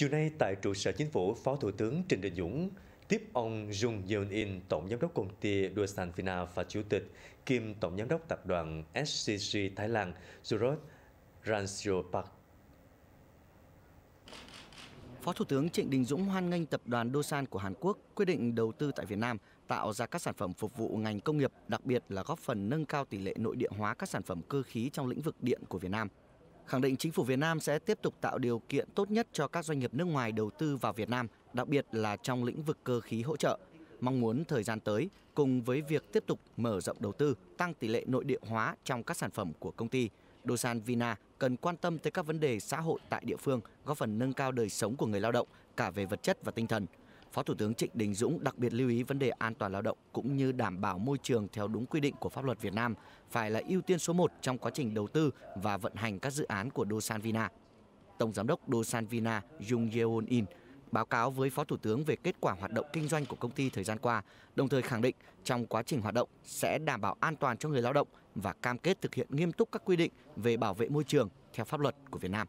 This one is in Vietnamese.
Chiều nay tại trụ sở chính phủ, Phó Thủ tướng Trịnh Đình Dũng tiếp ông Jung Yeon In, Tổng Giám đốc công ty Doosan Vina và Chủ tịch kiêm Tổng Giám đốc Tập đoàn SCG Thái Lan Surat Ransio Park. Phó Thủ tướng Trịnh Đình Dũng hoan nghênh tập đoàn Doosan của Hàn Quốc quyết định đầu tư tại Việt Nam, tạo ra các sản phẩm phục vụ ngành công nghiệp, đặc biệt là góp phần nâng cao tỷ lệ nội địa hóa các sản phẩm cơ khí trong lĩnh vực điện của Việt Nam khẳng định chính phủ Việt Nam sẽ tiếp tục tạo điều kiện tốt nhất cho các doanh nghiệp nước ngoài đầu tư vào Việt Nam, đặc biệt là trong lĩnh vực cơ khí hỗ trợ. Mong muốn thời gian tới, cùng với việc tiếp tục mở rộng đầu tư, tăng tỷ lệ nội địa hóa trong các sản phẩm của công ty, Dosan Vina cần quan tâm tới các vấn đề xã hội tại địa phương, góp phần nâng cao đời sống của người lao động cả về vật chất và tinh thần – Phó Thủ tướng Trịnh Đình Dũng đặc biệt lưu ý vấn đề an toàn lao động cũng như đảm bảo môi trường theo đúng quy định của pháp luật Việt Nam phải là ưu tiên số 1 trong quá trình đầu tư và vận hành các dự án của Dosan Vina. Tổng giám đốc Dosan Vina Jung Yeon In báo cáo với Phó Thủ tướng về kết quả hoạt động kinh doanh của công ty thời gian qua, đồng thời khẳng định trong quá trình hoạt động sẽ đảm bảo an toàn cho người lao động và cam kết thực hiện nghiêm túc các quy định về bảo vệ môi trường theo pháp luật của Việt Nam.